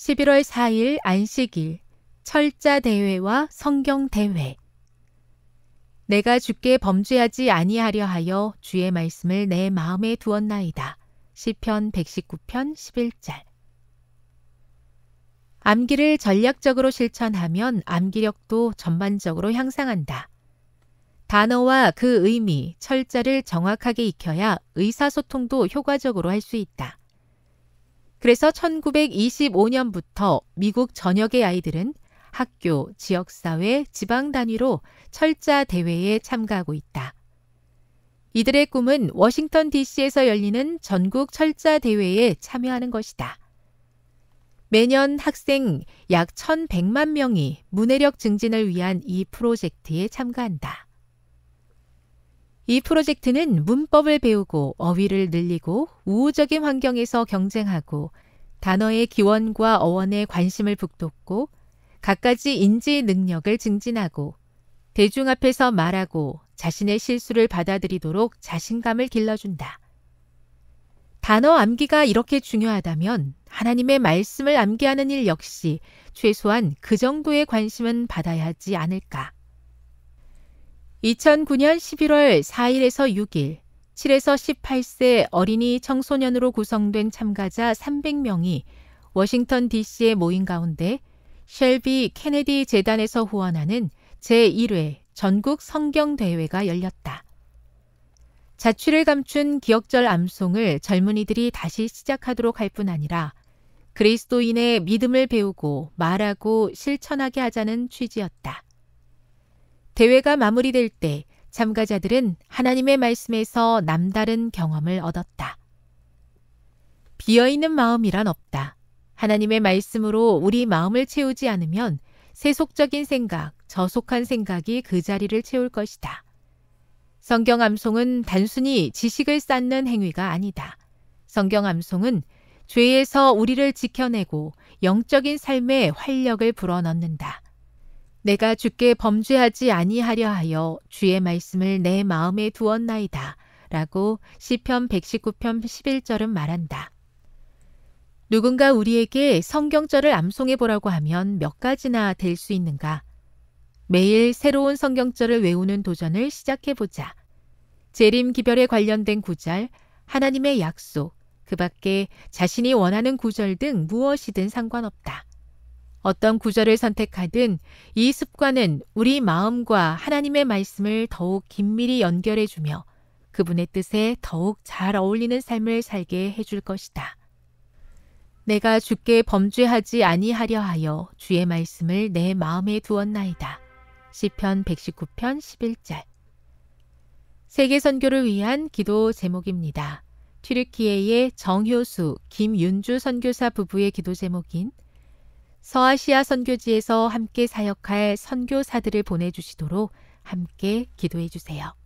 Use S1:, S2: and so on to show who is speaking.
S1: 11월 4일 안식일 철자 대회와 성경 대회 내가 주께 범죄하지 아니하려 하여 주의 말씀을 내 마음에 두었나이다. 시편 119편 11절 암기를 전략적으로 실천하면 암기력도 전반적으로 향상한다. 단어와 그 의미, 철자를 정확하게 익혀야 의사소통도 효과적으로 할 수 있다. 그래서 1925년부터 미국 전역의 아이들은 학교, 지역사회, 지방 단위로 철자 대회에 참가하고 있다. 이들의 꿈은 워싱턴 DC에서 열리는 전국 철자 대회에 참여하는 것이다. 매년 학생 약 1,100만 명이 문해력 증진을 위한 이 프로젝트에 참가한다. 이 프로젝트는 문법을 배우고 어휘를 늘리고 우호적인 환경에서 경쟁하고 단어의 기원과 어원에 관심을 북돋고 갖가지 인지 능력을 증진하고 대중 앞에서 말하고 자신의 실수를 받아들이도록 자신감을 길러준다. 단어 암기가 이렇게 중요하다면 하나님의 말씀을 암기하는 일 역시 최소한 그 정도의 관심은 받아야 하지 않을까. 2009년 11월 4일에서 6일 7에서 18세 어린이 청소년으로 구성된 참가자 300명이 워싱턴 DC의 모임 가운데 셸비 케네디 재단에서 후원하는 제1회 전국 성경대회가 열렸다. 자취를 감춘 기억절 암송을 젊은이들이 다시 시작하도록 할 뿐 아니라 그리스도인의 믿음을 배우고 말하고 실천하게 하자는 취지였다. 대회가 마무리될 때 참가자들은 하나님의 말씀에서 남다른 경험을 얻었다. 비어있는 마음이란 없다. 하나님의 말씀으로 우리 마음을 채우지 않으면 세속적인 생각, 저속한 생각이 그 자리를 채울 것이다. 성경 암송은 단순히 지식을 쌓는 행위가 아니다. 성경 암송은 죄에서 우리를 지켜내고 영적인 삶에 활력을 불어넣는다. 내가 주께 범죄하지 아니하려 하여 주의 말씀을 내 마음에 두었나이다. 라고 시편 119편 11절은 말한다. 누군가 우리에게 성경절을 암송해 보라고 하면 몇 가지나 될 수 있는가? 매일 새로운 성경절을 외우는 도전을 시작해 보자. 재림 기별에 관련된 구절, 하나님의 약속, 그 밖에 자신이 원하는 구절 등 무엇이든 상관없다. 어떤 구절을 선택하든 이 습관은 우리 마음과 하나님의 말씀을 더욱 긴밀히 연결해주며 그분의 뜻에 더욱 잘 어울리는 삶을 살게 해줄 것이다. 내가 주께 범죄하지 아니하려 하여 주의 말씀을 내 마음에 두었나이다. 시편 119편 11절 세계 선교를 위한 기도 제목입니다. 튀르키예의 정효수, 김윤주 선교사 부부의 기도 제목인 서아시아 선교지에서 함께 사역할 선교사들을 보내주시도록 함께 기도해 주세요.